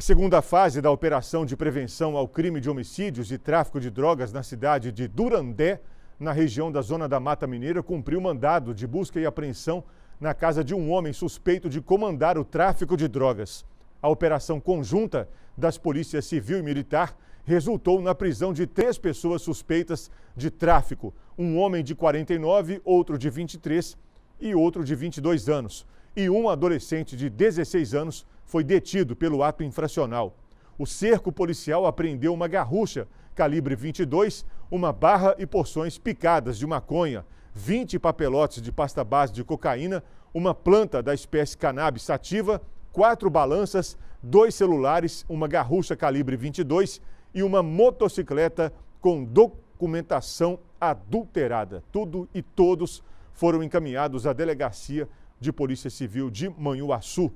A segunda fase da operação de prevenção ao crime de homicídios e tráfico de drogas na cidade de Durandé, na região da Zona da Mata Mineira, cumpriu mandado de busca e apreensão na casa de um homem suspeito de comandar o tráfico de drogas. A operação conjunta das polícias civil e militar resultou na prisão de três pessoas suspeitas de tráfico: um homem de 49, outro de 23 e outro de 22 anos, e um adolescente de 16 anos foi detido pelo ato infracional. O cerco policial apreendeu uma garrucha calibre 22, uma barra e porções picadas de maconha, 20 papelotes de pasta base de cocaína, uma planta da espécie cannabis sativa, quatro balanças, dois celulares, uma garrucha calibre 22 e uma motocicleta com documentação adulterada. Tudo e todos foram encaminhados à delegacia de Polícia Civil de Manhuaçu,